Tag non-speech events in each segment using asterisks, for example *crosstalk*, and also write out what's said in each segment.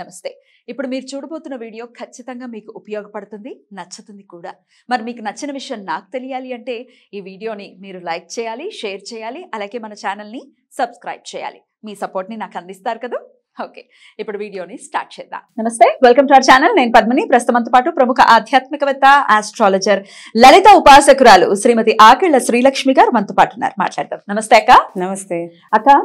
నమస్తే ఇప్పుడు మీరు చూడబోతున్న వీడియో ఖచ్చితంగా మీకు ఉపయోగపడుతుంది నచ్చుతుంది కూడా మరి మీకు నచ్చిన విషయం నాకు తెలియాలి అంటే ఈ వీడియోని మీరు లైక్ చేయాలి షేర్ చేయాలి అలాగే మన ఛానల్ని సబ్స్క్రైబ్ చేయాలి మీ సపోర్ట్ని నాకు అందిస్తారు కదా ఓకే ఇప్పుడు వీడియోని స్టార్ట్ చేద్దాం నమస్తే వెల్కమ్ టు అవర్ ఛానల్ నేను పద్మని ప్రస్తుతం పాటు ప్రముఖ ఆధ్యాత్మికవేత్త ఆస్ట్రాలజర్ లలిత ఉపాసకురాలు శ్రీమతి ఆకిళ్ల శ్రీలక్ష్మి గారు మనతో పాటు ఉన్నారు మాట్లాడదాం నమస్తే అక్క నమస్తే అక్క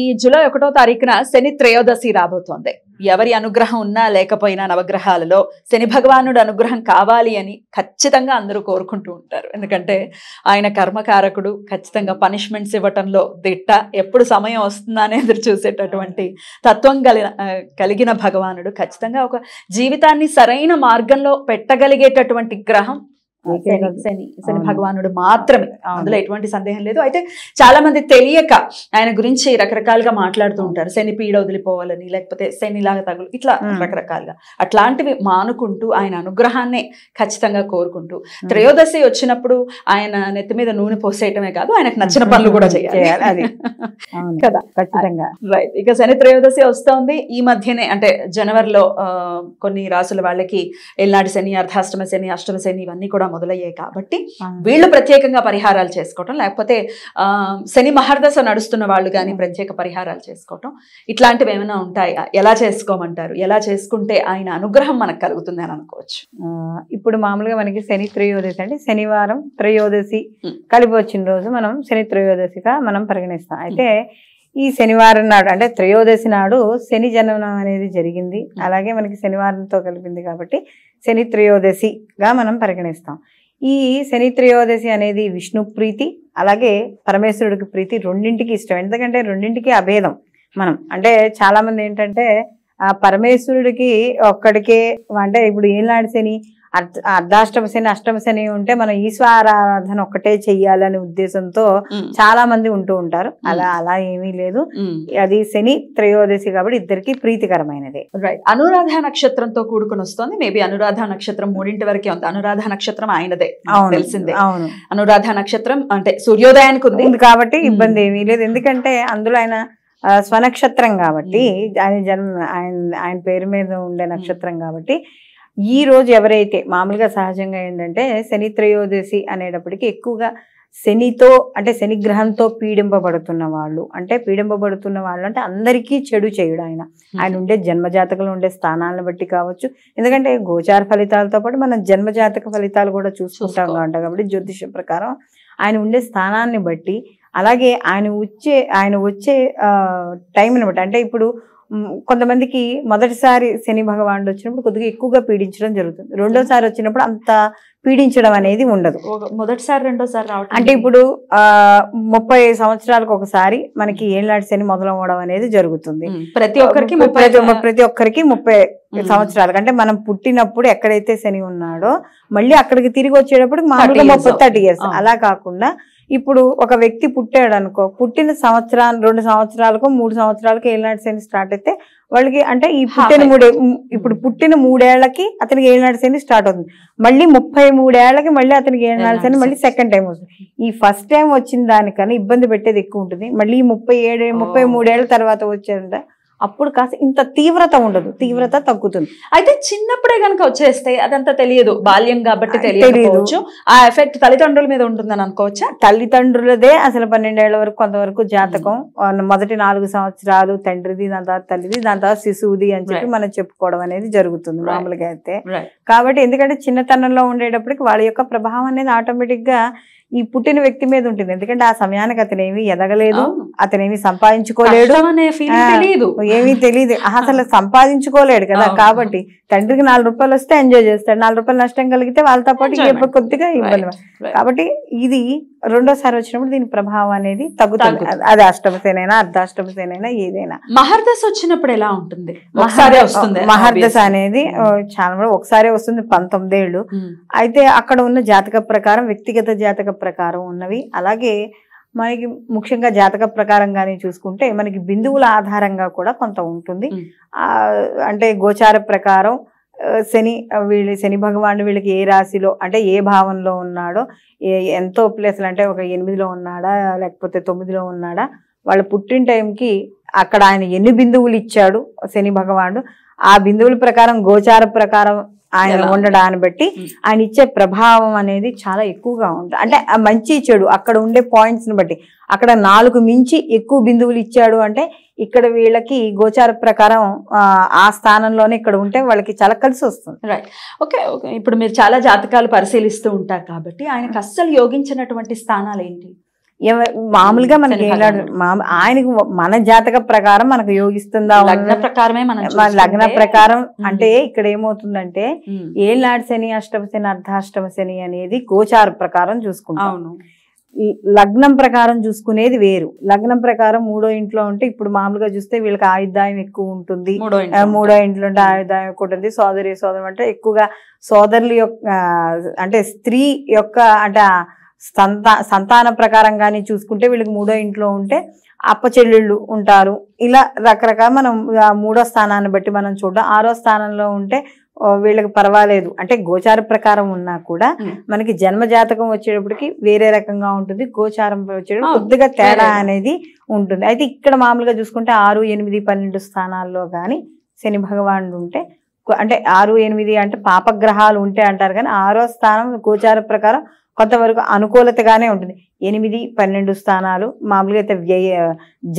ఈ జూలై ఒకటో తారీఖున శని త్రయోదశి రాబోతోంది ఎవరి అనుగ్రహం ఉన్నా లేకపోయినా నవగ్రహాలలో శని భగవానుడు అనుగ్రహం కావాలి అని ఖచ్చితంగా అందరూ కోరుకుంటూ ఉంటారు ఎందుకంటే ఆయన కర్మకారకుడు ఖచ్చితంగా పనిష్మెంట్స్ ఇవ్వటంలో దిట్ట ఎప్పుడు సమయం వస్తుందని ఎదురు చూసేటటువంటి తత్వం కలిగిన భగవానుడు ఖచ్చితంగా ఒక జీవితాన్ని సరైన మార్గంలో పెట్టగలిగేటటువంటి గ్రహం శని శని భగవానుడు మాత్రమే అందులో ఎటువంటి సందేహం లేదు అయితే చాలా మంది తెలియక ఆయన గురించి రకరకాలుగా మాట్లాడుతూ ఉంటారు శని పీడ వదిలిపోవాలని లేకపోతే శనిలాగా తగులు ఇట్లా రకరకాలుగా అట్లాంటివి మానుకుంటూ ఆయన అనుగ్రహాన్నే ఖచ్చితంగా కోరుకుంటూ త్రయోదశి వచ్చినప్పుడు ఆయన నెత్తి మీద నూనె పోసేయటమే కాదు ఆయనకు నచ్చిన పనులు కూడా చేయాలి *laughs* కదా రైట్ ఇక శని త్రయోదశి వస్తోంది ఈ మధ్యనే అంటే జనవరిలో కొన్ని రాసుల వాళ్ళకి ఎల్నాటి శని అర్ధాష్టమ శని అష్టమ శని ఇవన్నీ కూడా మొదలయ్యాయి కాబట్టి వీళ్ళు ప్రత్యేకంగా పరిహారాలు చేసుకోవటం లేకపోతే శని మహర్దశ నడుస్తున్న వాళ్ళు కానీ ప్రత్యేక పరిహారాలు చేసుకోవటం ఇట్లాంటివి ఏమైనా ఉంటాయి ఎలా చేసుకోమంటారు ఎలా చేసుకుంటే ఆయన అనుగ్రహం మనకు కలుగుతుంది అని అనుకోవచ్చు ఇప్పుడు మామూలుగా మనకి శని త్రయోదశి అంటే శనివారం త్రయోదశి కలిపి వచ్చిన రోజు మనం శని త్రయోదశిగా మనం పరిగణిస్తాం అయితే ఈ శనివారం నాడు అంటే త్రయోదశి నాడు శని జననం అనేది జరిగింది అలాగే మనకి శనివారంతో కలిపింది కాబట్టి శని త్రయోదశిగా మనం పరిగణిస్తాం ఈ శని త్రయోదశి అనేది విష్ణు ప్రీతి అలాగే పరమేశ్వరుడికి ప్రీతి రెండింటికి ఇష్టం ఎందుకంటే రెండింటికి అభేదం మనం అంటే చాలామంది ఏంటంటే ఆ పరమేశ్వరుడికి ఒక్కడికే అంటే ఇప్పుడు నాడు శని అర్ధాష్టమ శని అష్టమ శని ఉంటే మనం ఈశ్వరారాధన ఒక్కటే చెయ్యాలనే ఉద్దేశంతో చాలా మంది ఉంటూ ఉంటారు అలా అలా ఏమీ లేదు అది శని త్రయోదశి కాబట్టి ఇద్దరికి ప్రీతికరమైనది రైట్ అనురాధ నక్షత్రంతో కూడుకుని వస్తుంది మేబీ అనురాధ నక్షత్రం మూడింటి వరకే ఉంది అనురాధ నక్షత్రం ఆయనదే తెలిసిందే అవును అనురాధ నక్షత్రం అంటే సూర్యోదయానికి ఉంది కాబట్టి ఇబ్బంది ఏమీ లేదు ఎందుకంటే అందులో ఆయన స్వనక్షత్రం కాబట్టి ఆయన జన్మ ఆయన ఆయన పేరు మీద ఉండే నక్షత్రం కాబట్టి ఈ రోజు ఎవరైతే మామూలుగా సహజంగా ఏంటంటే శని త్రయోదశి అనేటప్పటికీ ఎక్కువగా శనితో అంటే శనిగ్రహంతో పీడింపబడుతున్న వాళ్ళు అంటే పీడింపబడుతున్న వాళ్ళు అంటే అందరికీ చెడు చేయుడు ఆయన ఆయన ఉండే జన్మజాతకంలో ఉండే స్థానాలను బట్టి కావచ్చు ఎందుకంటే గోచార ఫలితాలతో పాటు మనం జన్మజాతక ఫలితాలు కూడా చూసుకుంటాం ఉంటాం కాబట్టి జ్యోతిష్యం ప్రకారం ఆయన ఉండే స్థానాన్ని బట్టి అలాగే ఆయన వచ్చే ఆయన వచ్చే టైంని బట్టి అంటే ఇప్పుడు కొంతమందికి మొదటిసారి శని భగవానుడు వచ్చినప్పుడు కొద్దిగా ఎక్కువగా పీడించడం జరుగుతుంది రెండోసారి వచ్చినప్పుడు అంత పీడించడం అనేది ఉండదు మొదటిసారి రెండోసారి రావడం అంటే ఇప్పుడు ముప్పై సంవత్సరాలకు ఒకసారి మనకి ఏళ్ళాటి శని మొదలవ్వడం అనేది జరుగుతుంది ప్రతి ఒక్కరికి ప్రతి ఒక్కరికి ముప్పై సంవత్సరాలు అంటే మనం పుట్టినప్పుడు ఎక్కడైతే శని ఉన్నాడో మళ్ళీ అక్కడికి తిరిగి వచ్చేటప్పుడు మామూలుగా ముప్పై థర్టీ ఇయర్స్ అలా కాకుండా ఇప్పుడు ఒక వ్యక్తి పుట్టాడు అనుకో పుట్టిన సంవత్సరాలు రెండు సంవత్సరాలకు మూడు సంవత్సరాలకు ఏళ్ళనాటి శని స్టార్ట్ అయితే వాళ్ళకి అంటే ఈ పుట్టిన మూడే ఇప్పుడు పుట్టిన మూడేళ్లకి అతనికి ఏడు శని స్టార్ట్ అవుతుంది మళ్ళీ ముప్పై మూడేళ్లకి మళ్ళీ అతనికి ఏడు శని మళ్ళీ సెకండ్ టైం వస్తుంది ఈ ఫస్ట్ టైం వచ్చిన దానికన్నా ఇబ్బంది పెట్టేది ఎక్కువ ఉంటుంది మళ్ళీ ముప్పై ఏడు ముప్పై oh. మూడేళ్ల తర్వాత వచ్చేదంతా అప్పుడు కాస్త ఇంత తీవ్రత ఉండదు తీవ్రత తగ్గుతుంది అయితే చిన్నప్పుడే కనుక వచ్చేస్తే అదంతా తెలియదు బాల్యం కాబట్టి తెలియదు ఆ ఎఫెక్ట్ తల్లిదండ్రుల మీద ఉంటుందని అనుకోవచ్చా తల్లిదండ్రులదే అసలు పన్నెండేళ్ల వరకు కొంతవరకు జాతకం మొదటి నాలుగు సంవత్సరాలు తండ్రిది దాని తర్వాత తల్లిది దాని తర్వాత శిశువుది అని చెప్పి మనం చెప్పుకోవడం అనేది జరుగుతుంది మామూలుగా అయితే కాబట్టి ఎందుకంటే చిన్నతనంలో ఉండేటప్పటికి వాళ్ళ యొక్క ప్రభావం అనేది ఆటోమేటిక్ గా ఈ పుట్టిన వ్యక్తి మీద ఉంటుంది ఎందుకంటే ఆ సమయానికి అతనేమి ఎదగలేదు అతనేమి సంపాదించుకోలేడు ఏమీ తెలియదు అసలు సంపాదించుకోలేడు కదా కాబట్టి తండ్రికి నాలుగు రూపాయలు వస్తే ఎంజాయ్ చేస్తాడు నాలుగు రూపాయలు నష్టం కలిగితే వాళ్ళతో పాటు కొద్దిగా ఇవ్వలేము కాబట్టి ఇది రెండోసారి వచ్చినప్పుడు దీని ప్రభావం అనేది తగ్గుతుంది అది అష్టమసేనైనా అర్ధాష్టమసేనైనా ఏదైనా మహర్దశ వచ్చినప్పుడు ఎలా ఉంటుంది మహర్దశ అనేది hmm. చాలా ఒకసారి వస్తుంది పంతొమ్మిదేళ్ళు hmm. అయితే అక్కడ ఉన్న జాతక ప్రకారం వ్యక్తిగత జాతక ప్రకారం ఉన్నవి అలాగే మనకి ముఖ్యంగా జాతక ప్రకారం కానీ చూసుకుంటే మనకి బిందువుల ఆధారంగా కూడా కొంత ఉంటుంది అంటే గోచార ప్రకారం శని వీళ్ళు శని భగవానుడు వీళ్ళకి ఏ రాశిలో అంటే ఏ భావంలో ఉన్నాడో ఎంతో ప్లేసులు అంటే ఒక ఎనిమిదిలో ఉన్నాడా లేకపోతే తొమ్మిదిలో ఉన్నాడా వాళ్ళ పుట్టిన టైంకి అక్కడ ఆయన ఎన్ని బిందువులు ఇచ్చాడు శని భగవానుడు ఆ బిందువుల ప్రకారం గోచార ప్రకారం ఆయన ఉండడాన్ని బట్టి ఆయన ఇచ్చే ప్రభావం అనేది చాలా ఎక్కువగా ఉంటుంది అంటే మంచి చెడు అక్కడ ఉండే పాయింట్స్ని బట్టి అక్కడ నాలుగు మించి ఎక్కువ బిందువులు ఇచ్చాడు అంటే ఇక్కడ వీళ్ళకి గోచార ప్రకారం ఆ స్థానంలోనే ఇక్కడ ఉంటే వాళ్ళకి చాలా కలిసి వస్తుంది రైట్ ఓకే ఓకే ఇప్పుడు మీరు చాలా జాతకాలు పరిశీలిస్తూ ఉంటారు కాబట్టి ఆయనకు అస్సలు యోగించినటువంటి స్థానాలు ఏంటి మామూలుగా మనకి ఆయనకు మన జాతక ప్రకారం మనకు యోగిస్తుందా లగ్న ప్రకారమే మన లగ్న ప్రకారం అంటే ఇక్కడ ఏమవుతుందంటే ఏళ్ళాడి శని అష్టమ శని అర్ధాష్టమ శని అనేది గోచార ప్రకారం చూసుకుంటాం లగ్నం ప్రకారం చూసుకునేది వేరు లగ్నం ప్రకారం మూడో ఇంట్లో ఉంటే ఇప్పుడు మామూలుగా చూస్తే వీళ్ళకి ఆయుధాయం ఎక్కువ ఉంటుంది మూడో ఇంట్లో ఉంటే ఆయుధాయం ఎక్కువ ఉంటుంది సోదరి సోదరు అంటే ఎక్కువగా సోదరుల యొక్క అంటే స్త్రీ యొక్క అంటే సంతా సంతాన ప్రకారం కానీ చూసుకుంటే వీళ్ళకి మూడో ఇంట్లో ఉంటే అప్పచెల్లెళ్ళు ఉంటారు ఇలా రకరకాల మనం మూడో స్థానాన్ని బట్టి మనం చూడడం ఆరో స్థానంలో ఉంటే వీళ్ళకి పర్వాలేదు అంటే గోచార ప్రకారం ఉన్నా కూడా మనకి జన్మ జాతకం వచ్చేటప్పటికి వేరే రకంగా ఉంటుంది గోచారం వచ్చేటప్పుడు కొద్దిగా తేడా అనేది ఉంటుంది అయితే ఇక్కడ మామూలుగా చూసుకుంటే ఆరు ఎనిమిది పన్నెండు స్థానాల్లో కానీ శని భగవానుడు ఉంటే అంటే ఆరు ఎనిమిది అంటే పాపగ్రహాలు ఉంటే అంటారు కానీ ఆరో స్థానం గోచార ప్రకారం కొంతవరకు అనుకూలతగానే ఉంటుంది ఎనిమిది పన్నెండు స్థానాలు మామూలుగా అయితే వ్యయ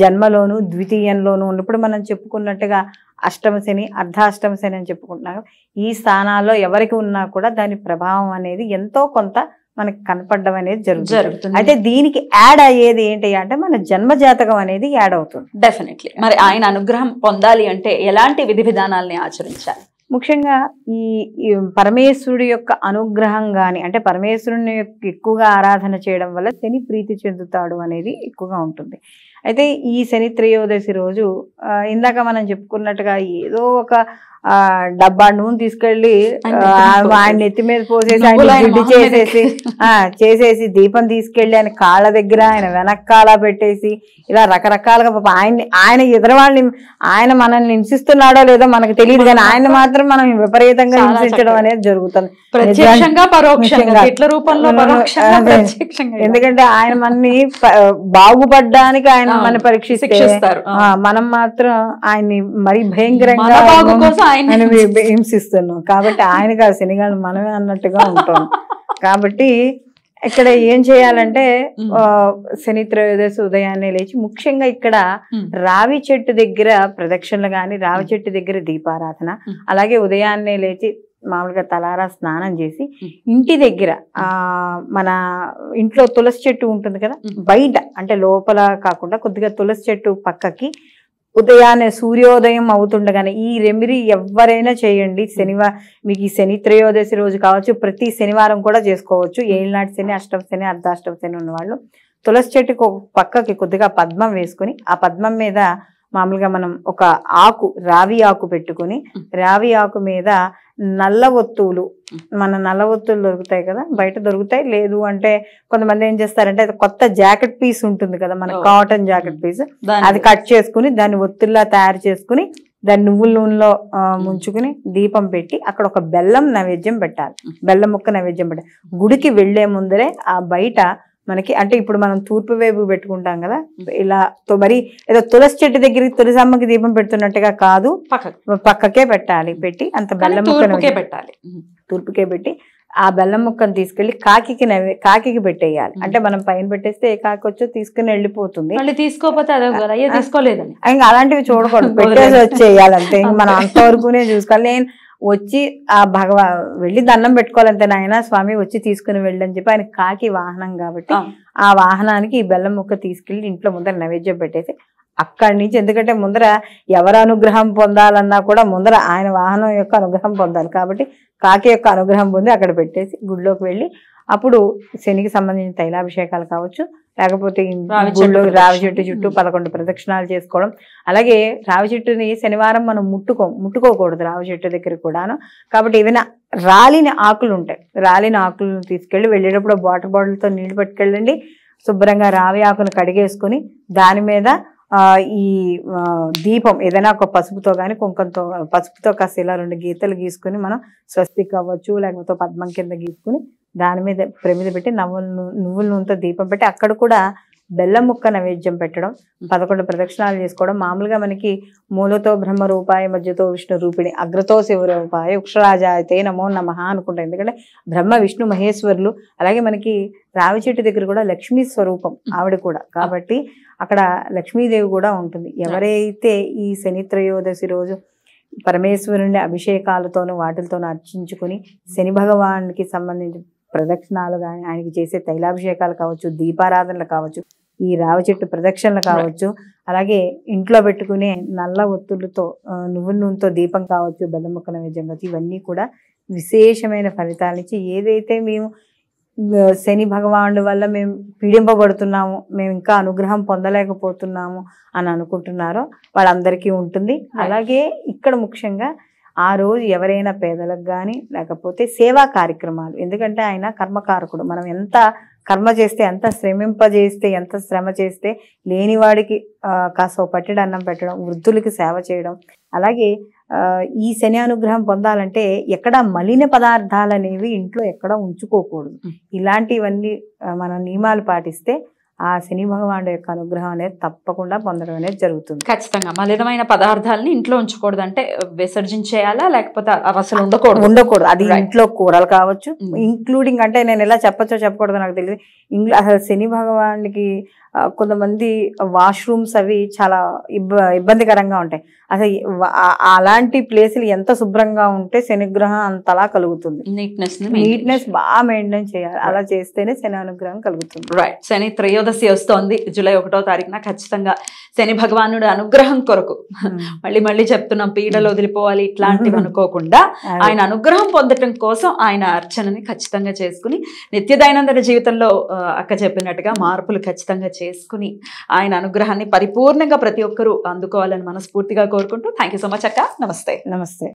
జన్మలోను ద్వితీయంలోను ఉన్నప్పుడు మనం చెప్పుకున్నట్టుగా అష్టమ శని అర్ధాష్టమ శని అని చెప్పుకుంటున్నాం ఈ స్థానాల్లో ఎవరికి ఉన్నా కూడా దాని ప్రభావం అనేది ఎంతో కొంత మనకి కనపడడం అనేది జరుగుతుంది అయితే దీనికి యాడ్ అయ్యేది ఏంటి అంటే మన జన్మ జాతకం అనేది యాడ్ అవుతుంది డెఫినెట్లీ మరి ఆయన అనుగ్రహం పొందాలి అంటే ఎలాంటి విధి విధానాలని ఆచరించాలి ముఖ్యంగా ఈ పరమేశ్వరుడి యొక్క అనుగ్రహం కానీ అంటే పరమేశ్వరుని ఎక్కువగా ఆరాధన చేయడం వల్ల శని ప్రీతి చెందుతాడు అనేది ఎక్కువగా ఉంటుంది అయితే ఈ శని త్రయోదశి రోజు ఇందాక మనం చెప్పుకున్నట్టుగా ఏదో ఒక డబ్బా నూనె తీసుకెళ్లి ఆయన నెత్తి మీద పోసేసి ఆయన చేసేసి చేసేసి దీపం తీసుకెళ్లి ఆయన కాళ్ళ దగ్గర ఆయన వెనకాల పెట్టేసి ఇలా రకరకాలుగా పాప ఆయన ఆయన ఎదురు వాళ్ళని ఆయన మనల్ని హింసిస్తున్నాడో లేదో మనకు తెలియదు కానీ ఆయన మాత్రం మనం విపరీతంగా హింసించడం అనేది జరుగుతుంది ఎందుకంటే ఆయన మనని బాగుపడడానికి ఆయన మన పరీక్షిస్తారు మనం మాత్రం ఆయన్ని మరి భయంకరంగా హింసిస్తున్నాం కాబట్టి ఆయనకి ఆ శనిగాళ్ళు మనమే అన్నట్టుగా ఉంటాం కాబట్టి ఇక్కడ ఏం చేయాలంటే శని త్రయోదశి ఉదయాన్నే లేచి ముఖ్యంగా ఇక్కడ రావి చెట్టు దగ్గర ప్రదక్షిణలు కానీ రావి చెట్టు దగ్గర దీపారాధన అలాగే ఉదయాన్నే లేచి మామూలుగా తలారా స్నానం చేసి ఇంటి దగ్గర మన ఇంట్లో తులసి చెట్టు ఉంటుంది కదా బయట అంటే లోపల కాకుండా కొద్దిగా తులసి చెట్టు పక్కకి ఉదయాన్నే సూర్యోదయం అవుతుండగానే ఈ రెమిరీ ఎవరైనా చేయండి శనివారం మీకు ఈ శని త్రయోదశి రోజు కావచ్చు ప్రతి శనివారం కూడా చేసుకోవచ్చు ఏళ్ళనాటి శని అష్టమ శని అర్ధాష్టమ శని ఉన్నవాళ్ళు తులసి చెట్టుకు పక్కకి కొద్దిగా పద్మం వేసుకుని ఆ పద్మం మీద మామూలుగా మనం ఒక ఆకు రావి ఆకు పెట్టుకుని రావి ఆకు మీద నల్ల ఒత్తువులు మన నల్ల ఒత్తులు దొరుకుతాయి కదా బయట దొరుకుతాయి లేదు అంటే కొంతమంది ఏం చేస్తారంటే కొత్త జాకెట్ పీస్ ఉంటుంది కదా మన కాటన్ జాకెట్ పీస్ అది కట్ చేసుకుని దాన్ని ఒత్తుల్లా తయారు చేసుకుని దాన్ని నువ్వుల నూనెలో ముంచుకుని దీపం పెట్టి అక్కడ ఒక బెల్లం నైవేద్యం పెట్టాలి బెల్లం ముక్క నైవేద్యం పెట్టాలి గుడికి వెళ్లే ముందరే ఆ బయట మనకి అంటే ఇప్పుడు మనం తూర్పు వైపు పెట్టుకుంటాం కదా ఇలా మరి ఏదో తులసి చెట్టు దగ్గరికి అమ్మకి దీపం పెడుతున్నట్టుగా కాదు పక్కకే పెట్టాలి పెట్టి అంత బెల్లం ముక్కకే పెట్టాలి తూర్పుకే పెట్టి ఆ బెల్లం ముక్కను తీసుకెళ్లి కాకి నవ్వి కాకికి పెట్టేయాలి అంటే మనం పైన పెట్టేస్తే ఏ కాకి వచ్చో తీసుకుని వెళ్ళిపోతుంది తీసుకోపోతే ఇంకా అలాంటివి చూడకూడదు *laughs* పెట్టేసి వచ్చేయాలి అంతే మనం అంతవరకునే చూసుకోవాలి నేను వచ్చి ఆ భగవా వెళ్ళి దండం పెట్టుకోవాలంటే నాయన స్వామి వచ్చి తీసుకుని వెళ్ళని చెప్పి ఆయన కాకి వాహనం కాబట్టి ఆ వాహనానికి ఈ బెల్లం ముక్క తీసుకెళ్ళి ఇంట్లో ముందర నైవేద్యం పెట్టేసి అక్కడి నుంచి ఎందుకంటే ముందర ఎవరు అనుగ్రహం పొందాలన్నా కూడా ముందర ఆయన వాహనం యొక్క అనుగ్రహం పొందాలి కాబట్టి కాకి యొక్క అనుగ్రహం పొంది అక్కడ పెట్టేసి గుడిలోకి వెళ్ళి అప్పుడు శనికి సంబంధించిన తైలాభిషేకాలు కావచ్చు లేకపోతే రావి చెట్టు చుట్టూ పదకొండు ప్రదక్షిణాలు చేసుకోవడం అలాగే రావి చెట్టుని శనివారం మనం ముట్టుకో ముట్టుకోకూడదు రావి చెట్టు దగ్గర కూడాను కాబట్టి ఏదైనా రాలిన ఆకులు ఉంటాయి రాలిన ఆకులను తీసుకెళ్ళి వెళ్ళేటప్పుడు వాటర్ బాటిల్తో నీళ్లు పట్టుకెళ్ళండి శుభ్రంగా రావి ఆకును కడిగేసుకుని దాని మీద ఈ దీపం ఏదైనా ఒక పసుపుతో కానీ కుంకంతో పసుపుతో కాస్త ఇలా రెండు గీతలు గీసుకుని మనం స్వస్తి కావచ్చు లేకపోతే పద్మం కింద గీసుకుని దాని మీద ప్రమిద పెట్టి నవ్వుల నువ్వుల నూనెతో దీపం పెట్టి అక్కడ కూడా బెల్లం ముక్క నైవేద్యం పెట్టడం పదకొండు ప్రదక్షిణాలు చేసుకోవడం మామూలుగా మనకి మూలతో బ్రహ్మ రూపాయ మధ్యతో విష్ణు రూపిణి అగ్రతో శివ రూపాయ ఉక్షరాజా అయితే నమో నమ అనుకుంటాం ఎందుకంటే బ్రహ్మ విష్ణు మహేశ్వరులు అలాగే మనకి రావి చెట్టు దగ్గర కూడా లక్ష్మీ స్వరూపం ఆవిడ కూడా కాబట్టి అక్కడ లక్ష్మీదేవి కూడా ఉంటుంది ఎవరైతే ఈ శని త్రయోదశి రోజు పరమేశ్వరుని అభిషేకాలతోనూ వాటితోనూ అర్చించుకుని శని భగవానికి సంబంధించి ప్రదక్షిణాలు కానీ ఆయనకి చేసే తైలాభిషేకాలు కావచ్చు దీపారాధనలు కావచ్చు ఈ రావి చెట్టు ప్రదక్షిణలు కావచ్చు అలాగే ఇంట్లో పెట్టుకునే నల్ల ఒత్తులతో నువ్వుల నూనెతో దీపం కావచ్చు బెల్లం ముక్కల నైవేద్యం కావచ్చు ఇవన్నీ కూడా విశేషమైన ఫలితాలనిచ్చి ఏదైతే మేము శని భగవానుడు వల్ల మేము పీడింపబడుతున్నాము మేము ఇంకా అనుగ్రహం పొందలేకపోతున్నాము అని అనుకుంటున్నారో వాళ్ళందరికీ ఉంటుంది అలాగే ఇక్కడ ముఖ్యంగా ఆ రోజు ఎవరైనా పేదలకు కానీ లేకపోతే సేవా కార్యక్రమాలు ఎందుకంటే ఆయన కర్మకారకుడు మనం ఎంత కర్మ చేస్తే ఎంత శ్రమింపజేస్తే ఎంత శ్రమ చేస్తే లేనివాడికి కాస్త పట్టెడు అన్నం పెట్టడం వృద్ధులకి సేవ చేయడం అలాగే ఈ శని అనుగ్రహం పొందాలంటే ఎక్కడ మలిన పదార్థాలు అనేవి ఇంట్లో ఎక్కడ ఉంచుకోకూడదు ఇలాంటివన్నీ మనం నియమాలు పాటిస్తే ఆ శని భగవానుడు యొక్క అనుగ్రహం అనేది తప్పకుండా పొందడం అనేది జరుగుతుంది ఖచ్చితంగా మలినమైన పదార్థాలని ఇంట్లో ఉంచకూడదు అంటే విసర్జించేయాలా లేకపోతే అసలు ఉండకూడదు ఉండకూడదు అది ఇంట్లో కూరలు కావచ్చు ఇంక్లూడింగ్ mm. అంటే నేను ఎలా చెప్పచ్చో చెప్పకూడదు నాకు తెలియదు అసలు శని భగవానుడికి కొంతమంది వాష్రూమ్స్ అవి చాలా ఇబ్బ ఇబ్బందికరంగా ఉంటాయి అసలు అలాంటి ప్లేసులు ఎంత శుభ్రంగా ఉంటే శనిగ్రహం అంతలా కలుగుతుంది నీట్నెస్ నీట్నెస్ బాగా మెయింటైన్ చేయాలి అలా చేస్తేనే శని అనుగ్రహం కలుగుతుంది రైట్ శని త్రయోదశి వస్తోంది జూలై ఒకటో తారీఖున ఖచ్చితంగా శని భగవానుడు అనుగ్రహం కొరకు hmm. మళ్ళీ మళ్ళీ చెప్తున్నాం పీడలు hmm. వదిలిపోవాలి ఇట్లాంటివి అనుకోకుండా *laughs* ఆయన అనుగ్రహం పొందటం కోసం ఆయన అర్చనని ఖచ్చితంగా చేసుకుని నిత్య దైనందిన జీవితంలో అక్క చెప్పినట్టుగా మార్పులు ఖచ్చితంగా చేసుకుని ఆయన అనుగ్రహాన్ని పరిపూర్ణంగా ప్రతి ఒక్కరూ అందుకోవాలని మనస్ఫూర్తిగా కోరుకుంటూ థ్యాంక్ సో మచ్ అక్క నమస్తే నమస్తే